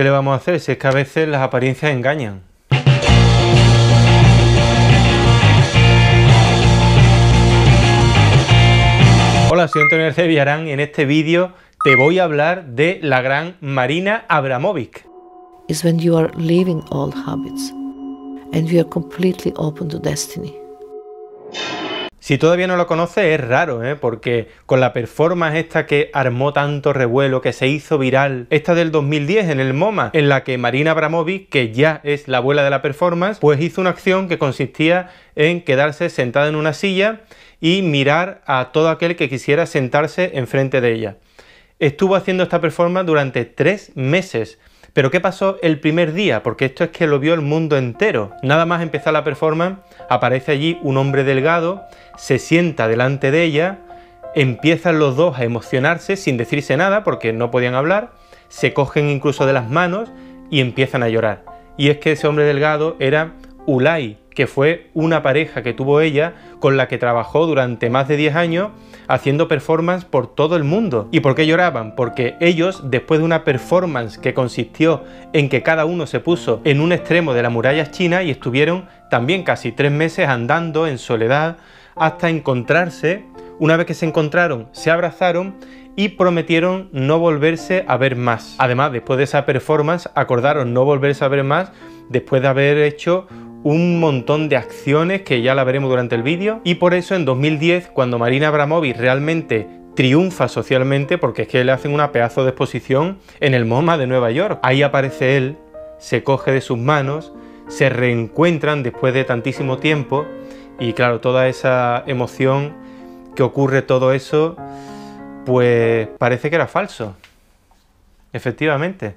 ¿Qué le vamos a hacer? Si es que a veces las apariencias engañan. Hola, soy Antonio Villarán y en este vídeo te voy a hablar de la gran Marina Abramovic. you are leaving habits and you are completely open si todavía no lo conoce, es raro, ¿eh? porque con la performance esta que armó tanto revuelo, que se hizo viral, esta del 2010 en el MoMA, en la que Marina Abramovic, que ya es la abuela de la performance, pues hizo una acción que consistía en quedarse sentada en una silla y mirar a todo aquel que quisiera sentarse enfrente de ella. Estuvo haciendo esta performance durante tres meses pero ¿qué pasó el primer día? Porque esto es que lo vio el mundo entero. Nada más empezar la performance, aparece allí un hombre delgado, se sienta delante de ella, empiezan los dos a emocionarse sin decirse nada porque no podían hablar, se cogen incluso de las manos y empiezan a llorar. Y es que ese hombre delgado era Ulay, que fue una pareja que tuvo ella con la que trabajó durante más de 10 años haciendo performance por todo el mundo. ¿Y por qué lloraban? Porque ellos, después de una performance que consistió en que cada uno se puso en un extremo de la muralla china y estuvieron también casi tres meses andando en soledad hasta encontrarse, una vez que se encontraron, se abrazaron y prometieron no volverse a ver más. Además, después de esa performance, acordaron no volverse a ver más después de haber hecho un montón de acciones que ya la veremos durante el vídeo y por eso en 2010 cuando Marina Abramovic realmente triunfa socialmente porque es que le hacen una pedazo de exposición en el MoMA de Nueva York. Ahí aparece él, se coge de sus manos, se reencuentran después de tantísimo tiempo y claro, toda esa emoción que ocurre todo eso pues parece que era falso. Efectivamente.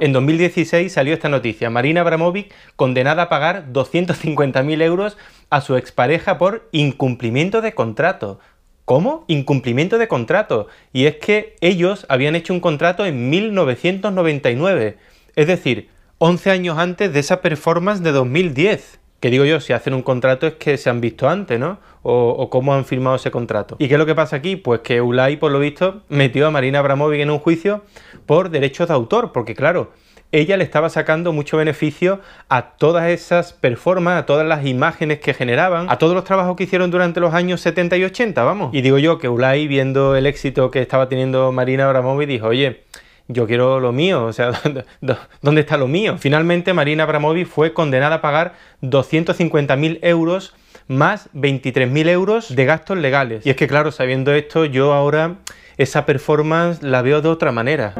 En 2016 salió esta noticia, Marina Abramovic condenada a pagar 250.000 euros a su expareja por incumplimiento de contrato. ¿Cómo? Incumplimiento de contrato. Y es que ellos habían hecho un contrato en 1999, es decir, 11 años antes de esa performance de 2010 que digo yo, si hacen un contrato es que se han visto antes, ¿no? O, cómo han firmado ese contrato. ¿Y qué es lo que pasa aquí? Pues que Ulay, por lo visto, metió a Marina Abramovic en un juicio por derechos de autor, porque claro, ella le estaba sacando mucho beneficio a todas esas performances, a todas las imágenes que generaban, a todos los trabajos que hicieron durante los años 70 y 80, vamos. Y digo yo que Ulay, viendo el éxito que estaba teniendo Marina Abramovic, dijo, oye, yo quiero lo mío, o sea, ¿dónde está lo mío? Finalmente, Marina Abramovic fue condenada a pagar 250.000 euros más 23.000 euros de gastos legales. Y es que, claro, sabiendo esto, yo ahora esa performance la veo de otra manera.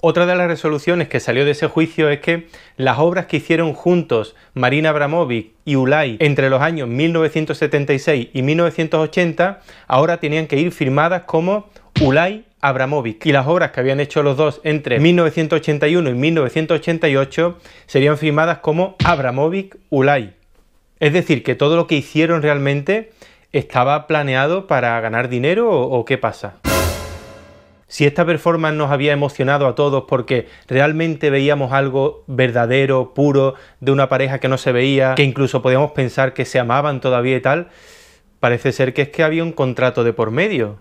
Otra de las resoluciones que salió de ese juicio es que las obras que hicieron juntos Marina Abramovic y Ulay entre los años 1976 y 1980 ahora tenían que ir firmadas como Ulay Abramovic y las obras que habían hecho los dos entre 1981 y 1988 serían firmadas como Abramovic Ulay. Es decir, que todo lo que hicieron realmente estaba planeado para ganar dinero o, o qué pasa. Si esta performance nos había emocionado a todos porque realmente veíamos algo verdadero, puro, de una pareja que no se veía, que incluso podíamos pensar que se amaban todavía y tal, parece ser que es que había un contrato de por medio.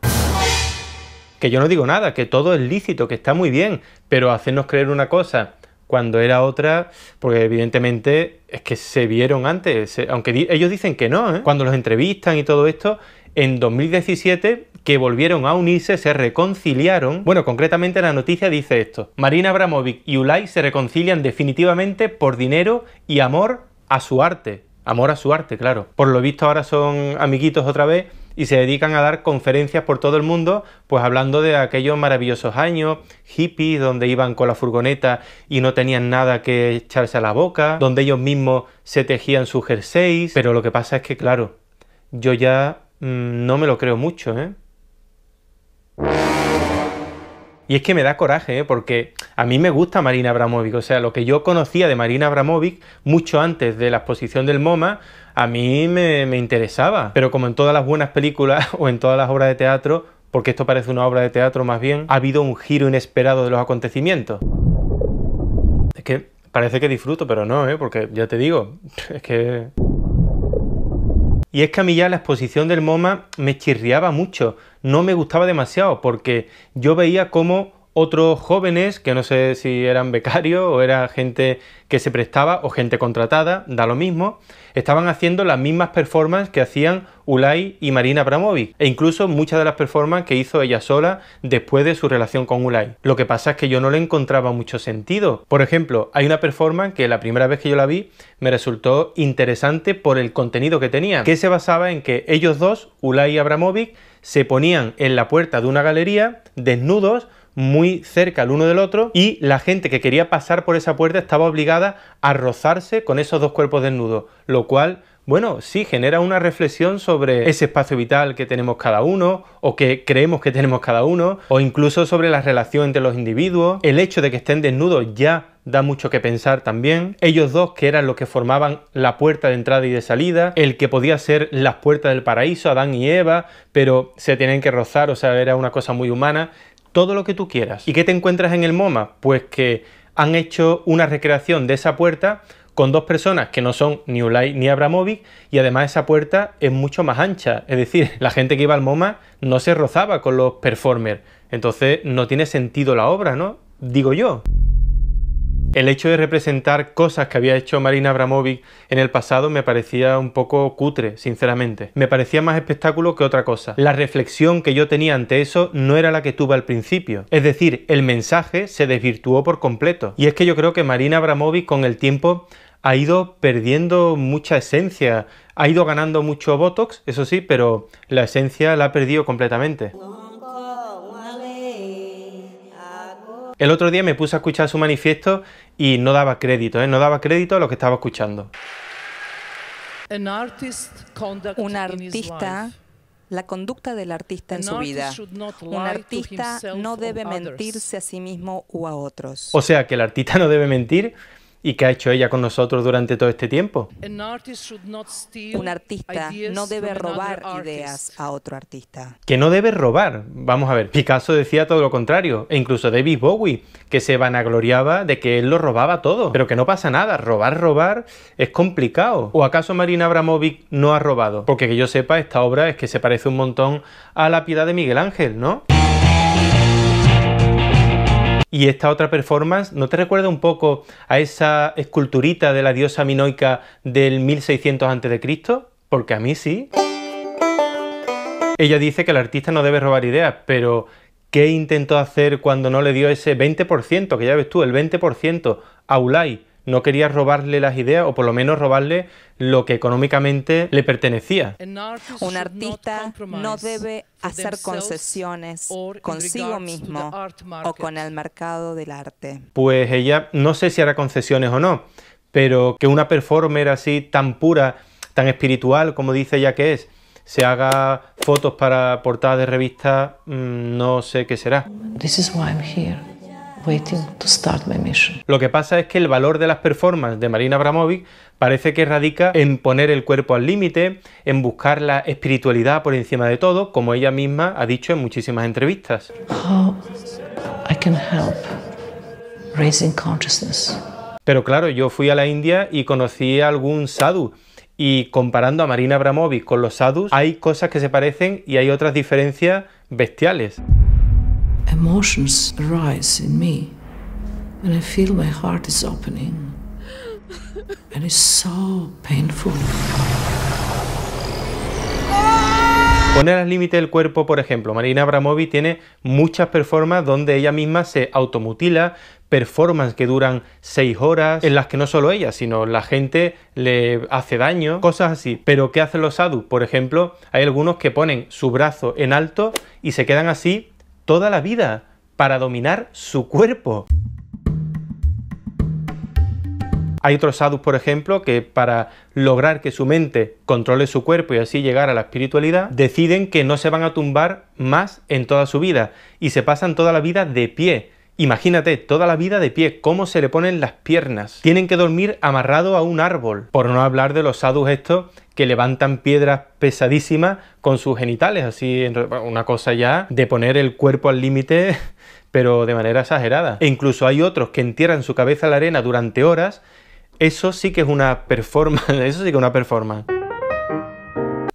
Que yo no digo nada, que todo es lícito, que está muy bien, pero hacernos creer una cosa cuando era otra, porque evidentemente es que se vieron antes, aunque ellos dicen que no, ¿eh? cuando los entrevistan y todo esto, en 2017 que volvieron a unirse, se reconciliaron. Bueno, concretamente la noticia dice esto. Marina Abramovic y Ulay se reconcilian definitivamente por dinero y amor a su arte. Amor a su arte, claro. Por lo visto ahora son amiguitos otra vez y se dedican a dar conferencias por todo el mundo, pues hablando de aquellos maravillosos años, hippies, donde iban con la furgoneta y no tenían nada que echarse a la boca, donde ellos mismos se tejían sus jerseys, pero lo que pasa es que, claro, yo ya mm, no me lo creo mucho, ¿eh? Y es que me da coraje, ¿eh? porque a mí me gusta Marina Abramovic, o sea, lo que yo conocía de Marina Abramovic mucho antes de la exposición del MoMA, a mí me, me interesaba. Pero como en todas las buenas películas o en todas las obras de teatro, porque esto parece una obra de teatro más bien, ha habido un giro inesperado de los acontecimientos. Es que parece que disfruto, pero no, ¿eh? porque ya te digo, es que... Y es que a mí ya la exposición del MoMA me chirriaba mucho, no me gustaba demasiado, porque yo veía cómo otros jóvenes que no sé si eran becarios o era gente que se prestaba o gente contratada, da lo mismo, estaban haciendo las mismas performances que hacían Ulay y Marina Abramovic, e incluso muchas de las performances que hizo ella sola después de su relación con Ulay. Lo que pasa es que yo no le encontraba mucho sentido. Por ejemplo, hay una performance que la primera vez que yo la vi me resultó interesante por el contenido que tenía, que se basaba en que ellos dos, Ulay y Abramovic, se ponían en la puerta de una galería desnudos muy cerca el uno del otro y la gente que quería pasar por esa puerta estaba obligada a rozarse con esos dos cuerpos desnudos, lo cual bueno, sí, genera una reflexión sobre ese espacio vital que tenemos cada uno, o que creemos que tenemos cada uno, o incluso sobre la relación entre los individuos. El hecho de que estén desnudos ya da mucho que pensar también. Ellos dos, que eran los que formaban la puerta de entrada y de salida, el que podía ser las puertas del paraíso, Adán y Eva, pero se tienen que rozar, o sea, era una cosa muy humana todo lo que tú quieras. ¿Y qué te encuentras en el MoMA? Pues que han hecho una recreación de esa puerta con dos personas que no son ni Ulay ni Abramovic y además esa puerta es mucho más ancha, es decir, la gente que iba al MoMA no se rozaba con los performers, entonces no tiene sentido la obra, ¿no? Digo yo. El hecho de representar cosas que había hecho Marina Abramovic en el pasado me parecía un poco cutre, sinceramente. Me parecía más espectáculo que otra cosa. La reflexión que yo tenía ante eso no era la que tuve al principio. Es decir, el mensaje se desvirtuó por completo. Y es que yo creo que Marina Abramovic con el tiempo ha ido perdiendo mucha esencia, ha ido ganando mucho Botox, eso sí, pero la esencia la ha perdido completamente. El otro día me puse a escuchar su manifiesto y no daba crédito, ¿eh? no daba crédito a lo que estaba escuchando. Un artista la conducta del artista en su vida. Un artista no debe mentirse a sí mismo u a otros. O sea, que el artista no debe mentir, y qué ha hecho ella con nosotros durante todo este tiempo. Un artista no debe robar ideas a otro artista. Que no debe robar. Vamos a ver, Picasso decía todo lo contrario, e incluso David Bowie, que se vanagloriaba de que él lo robaba todo. Pero que no pasa nada, robar, robar es complicado. ¿O acaso Marina Abramovic no ha robado? Porque que yo sepa, esta obra es que se parece un montón a la piedad de Miguel Ángel, ¿no? Y esta otra performance, ¿no te recuerda un poco a esa esculturita de la diosa minoica del 1600 a.C.? Porque a mí sí. Ella dice que el artista no debe robar ideas, pero ¿qué intentó hacer cuando no le dio ese 20%, que ya ves tú, el 20% a Ulay? no quería robarle las ideas o por lo menos robarle lo que económicamente le pertenecía. Un artista no debe hacer concesiones consigo mismo o con el mercado del arte. Pues ella no sé si hará concesiones o no, pero que una performer así tan pura, tan espiritual como dice ella que es, se haga fotos para portadas de revista mm, no sé qué será. Lo que pasa es que el valor de las performances de Marina Abramovic parece que radica en poner el cuerpo al límite, en buscar la espiritualidad por encima de todo, como ella misma ha dicho en muchísimas entrevistas. Pero claro, yo fui a la India y conocí a algún sadhu. Y comparando a Marina Abramovic con los sadhus, hay cosas que se parecen y hay otras diferencias bestiales emotions arise in me, and I feel my heart is opening. and it's so painful. Poner al límite el cuerpo, por ejemplo, Marina Abramovic tiene muchas performances donde ella misma se automutila, performances que duran seis horas, en las que no solo ella, sino la gente le hace daño, cosas así. Pero ¿qué hacen los sadhus? Por ejemplo, hay algunos que ponen su brazo en alto y se quedan así toda la vida para dominar su cuerpo. Hay otros sadhus, por ejemplo, que para lograr que su mente controle su cuerpo y así llegar a la espiritualidad, deciden que no se van a tumbar más en toda su vida y se pasan toda la vida de pie, Imagínate toda la vida de pie, cómo se le ponen las piernas. Tienen que dormir amarrado a un árbol, por no hablar de los sadhus estos que levantan piedras pesadísimas con sus genitales, así una cosa ya de poner el cuerpo al límite, pero de manera exagerada. E incluso hay otros que entierran su cabeza en la arena durante horas. Eso sí que es una performance, eso sí que es una performance.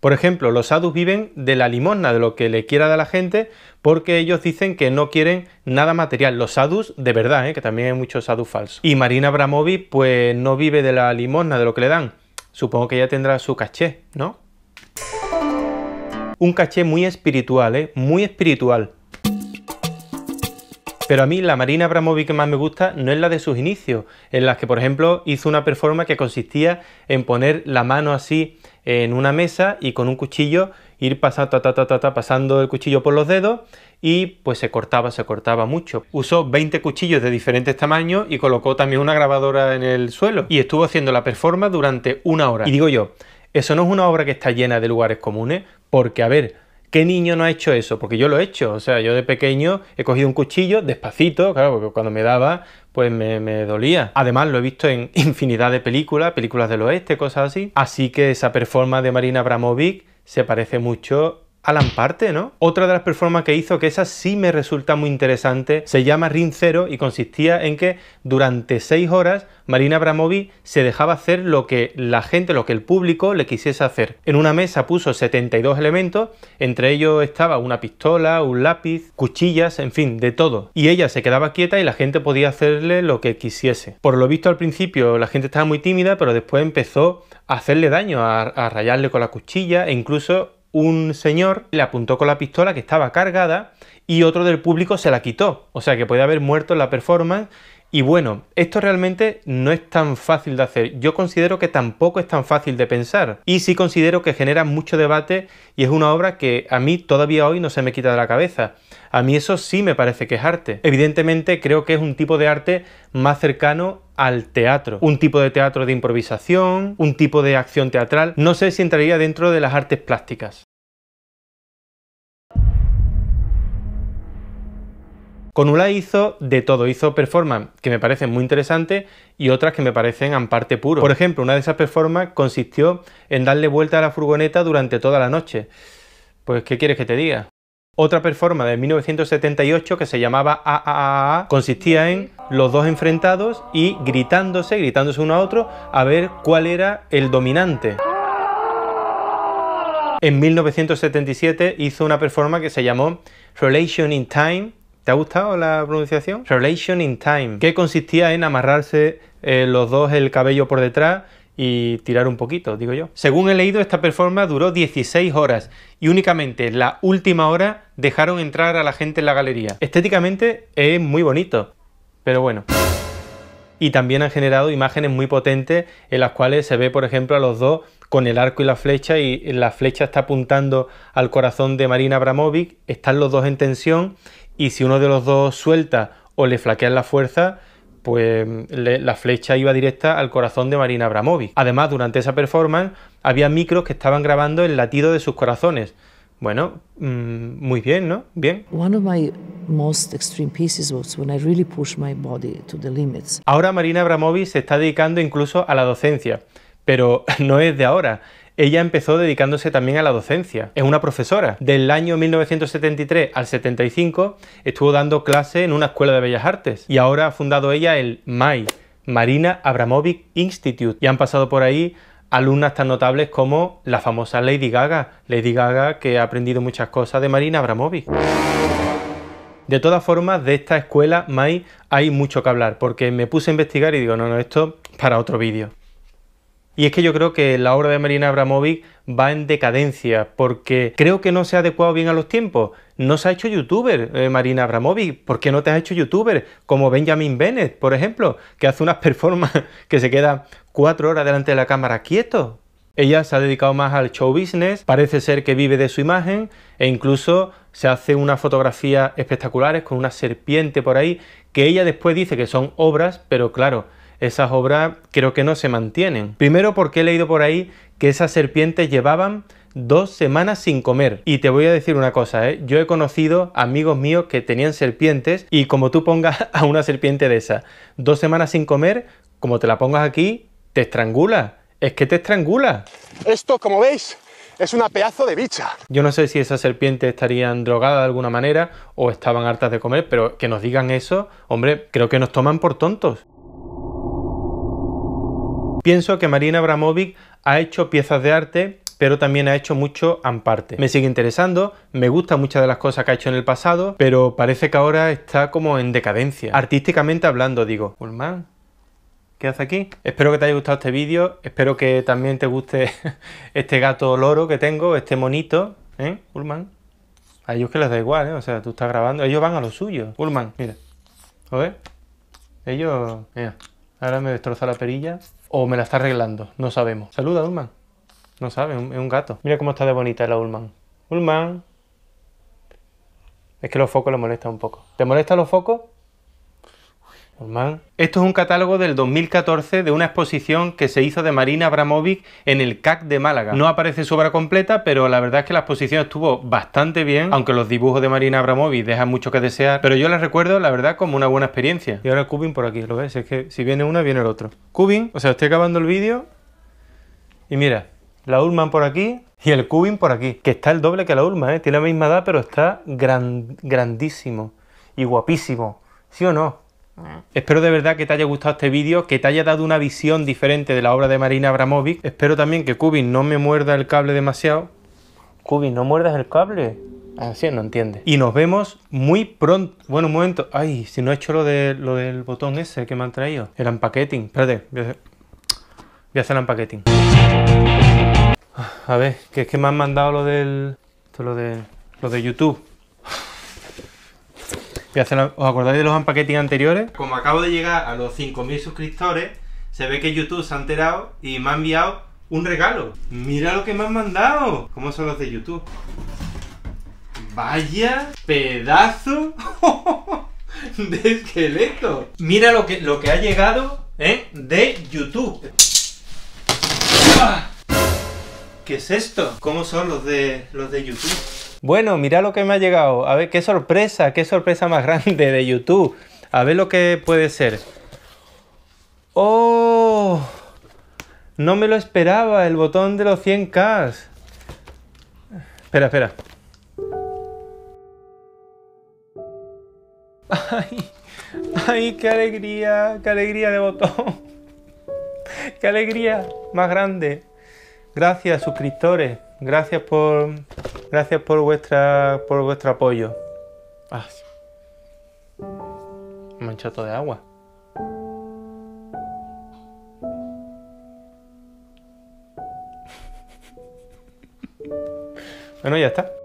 Por ejemplo, los sadhus viven de la limosna, de lo que le quiera dar la gente, porque ellos dicen que no quieren nada material. Los sadhus de verdad, ¿eh? que también hay muchos sadhus falsos. Y Marina Abramovic, pues no vive de la limosna, de lo que le dan. Supongo que ella tendrá su caché, ¿no? Un caché muy espiritual, ¿eh? Muy espiritual. Pero a mí la Marina Abramovic que más me gusta no es la de sus inicios, en las que por ejemplo hizo una performance que consistía en poner la mano así en una mesa y con un cuchillo ir pasando, ta, pasando el cuchillo por los dedos y pues se cortaba, se cortaba mucho. Usó 20 cuchillos de diferentes tamaños y colocó también una grabadora en el suelo y estuvo haciendo la performance durante una hora. Y digo yo, eso no es una obra que está llena de lugares comunes, porque a ver, ¿Qué niño no ha hecho eso? Porque yo lo he hecho. O sea, yo de pequeño he cogido un cuchillo despacito, claro, porque cuando me daba, pues me, dolía. Además, lo he visto en infinidad de películas, películas del oeste, cosas así. Así que esa performance de Marina Abramovic se parece mucho Alan Parte, ¿no? Otra de las performas que hizo, que esa sí me resulta muy interesante, se llama Rincero y consistía en que durante seis horas Marina Abramovic se dejaba hacer lo que la gente, lo que el público le quisiese hacer. En una mesa puso 72 elementos, entre ellos estaba una pistola, un lápiz, cuchillas, en fin, de todo. Y ella se quedaba quieta y la gente podía hacerle lo que quisiese. Por lo visto al principio la gente estaba muy tímida, pero después empezó a hacerle daño, a rayarle con la cuchilla e incluso un señor le apuntó con la pistola que estaba cargada y otro del público se la quitó. O sea que puede haber muerto en la performance y bueno, esto realmente no es tan fácil de hacer. Yo considero que tampoco es tan fácil de pensar. Y sí considero que genera mucho debate y es una obra que a mí todavía hoy no se me quita de la cabeza. A mí eso sí me parece que es arte. Evidentemente creo que es un tipo de arte más cercano al teatro. Un tipo de teatro de improvisación, un tipo de acción teatral. No sé si entraría dentro de las artes plásticas. Con ULA hizo de todo, hizo performance que me parecen muy interesantes y otras que me parecen amparte puro. Por ejemplo, una de esas performances consistió en darle vuelta a la furgoneta durante toda la noche. Pues, ¿qué quieres que te diga? Otra performance de 1978 que se llamaba AAAA consistía en los dos enfrentados y gritándose, gritándose uno a otro, a ver cuál era el dominante. En 1977 hizo una performance que se llamó Relation in Time, ¿Te ha gustado la pronunciación? Relation in Time, que consistía en amarrarse eh, los dos el cabello por detrás y tirar un poquito, digo yo. Según he leído, esta performance duró 16 horas y únicamente la última hora dejaron entrar a la gente en la galería. Estéticamente es muy bonito, pero bueno. Y también han generado imágenes muy potentes en las cuales se ve, por ejemplo, a los dos con el arco y la flecha y la flecha está apuntando al corazón de Marina Abramovic, están los dos en tensión y si uno de los dos suelta o le flaquean la fuerza, pues la flecha iba directa al corazón de Marina Abramovic. Además, durante esa performance había micros que estaban grabando el latido de sus corazones. Bueno, mm, muy bien, ¿no? Bien. One of my most extreme pieces was when I really pushed my body to the limits. Ahora Marina Abramovic se está dedicando incluso a la docencia, pero no es de ahora ella empezó dedicándose también a la docencia. Es una profesora. Del año 1973 al 75 estuvo dando clase en una escuela de bellas artes y ahora ha fundado ella el MAI, Marina Abramovic Institute. Y han pasado por ahí alumnas tan notables como la famosa Lady Gaga. Lady Gaga que ha aprendido muchas cosas de Marina Abramovic. De todas formas, de esta escuela MAI hay mucho que hablar porque me puse a investigar y digo, no, no, esto para otro vídeo. Y es que yo creo que la obra de Marina Abramovic va en decadencia, porque creo que no se ha adecuado bien a los tiempos. No se ha hecho youtuber, eh, Marina Abramovic. ¿Por qué no te has hecho youtuber? Como Benjamin Bennett, por ejemplo, que hace unas performances que se queda cuatro horas delante de la cámara quieto. Ella se ha dedicado más al show business, parece ser que vive de su imagen e incluso se hace unas fotografías espectaculares con una serpiente por ahí que ella después dice que son obras, pero claro, esas obras creo que no se mantienen. Primero porque he leído por ahí que esas serpientes llevaban dos semanas sin comer. Y te voy a decir una cosa, ¿eh? yo he conocido amigos míos que tenían serpientes y como tú pongas a una serpiente de esa dos semanas sin comer, como te la pongas aquí, te estrangula. Es que te estrangula. Esto, como veis, es una pedazo de bicha. Yo no sé si esas serpientes estarían drogadas de alguna manera o estaban hartas de comer, pero que nos digan eso, hombre, creo que nos toman por tontos. Pienso que Marina Abramovic ha hecho piezas de arte pero también ha hecho mucho amparte. Me sigue interesando, me gusta muchas de las cosas que ha hecho en el pasado, pero parece que ahora está como en decadencia. Artísticamente hablando, digo, Ulman, ¿qué hace aquí? Espero que te haya gustado este vídeo, espero que también te guste este gato loro que tengo, este monito, ¿eh, Ulman? A ellos que les da igual, ¿eh? O sea, tú estás grabando, ellos van a lo suyo. Ulman, mira, A ver. Ellos, mira, ahora me destroza la perilla o me la está arreglando, no sabemos. Saluda, Ulman. No sabe, es un gato. Mira cómo está de bonita la Ulman. Ulman. Es que los focos le molestan un poco. ¿Te molestan los focos? Esto es un catálogo del 2014 de una exposición que se hizo de Marina Abramovic en el CAC de Málaga. No aparece su obra completa, pero la verdad es que la exposición estuvo bastante bien, aunque los dibujos de Marina Abramovic dejan mucho que desear, pero yo les recuerdo, la verdad, como una buena experiencia. Y ahora Cubin por aquí, lo ves, es que si viene una, viene el otro. Cubin, o sea, estoy acabando el vídeo y mira, la Ulman por aquí, y el Cubin por aquí, que está el doble que la Ulman, ¿eh? tiene la misma edad, pero está grandísimo y guapísimo, ¿sí o no? Ah. Espero de verdad que te haya gustado este vídeo, que te haya dado una visión diferente de la obra de Marina Abramovic. Espero también que Kubin no me muerda el cable demasiado. Kubin, no muerdas el cable. Así ah, no entiende. Y nos vemos muy pronto. Bueno, un momento. Ay, si no he hecho lo, de, lo del botón ese que me han traído. El unpacketing. Espérate, voy a hacer, voy a hacer el unpacketing. Ah, a ver, que es que me han mandado lo del... Esto lo de, lo de YouTube. ¿Os acordáis de los empaquetes anteriores? Como acabo de llegar a los 5.000 suscriptores, se ve que YouTube se ha enterado y me ha enviado un regalo. ¡Mira lo que me han mandado! ¿Cómo son los de YouTube? ¡Vaya pedazo de esqueleto! Mira lo que, lo que ha llegado ¿eh? de YouTube. ¿Qué es esto? ¿Cómo son los de, los de YouTube? bueno, mira lo que me ha llegado, a ver qué sorpresa, qué sorpresa más grande de YouTube, a ver lo que puede ser. ¡Oh! No me lo esperaba, el botón de los 100k. Espera, espera. ¡Ay! ¡Ay, qué alegría! ¡Qué alegría de botón! ¡Qué alegría más grande! Gracias, suscriptores. Gracias por, gracias por, vuestra, por vuestro apoyo. Ah, me de agua. Bueno, ya está.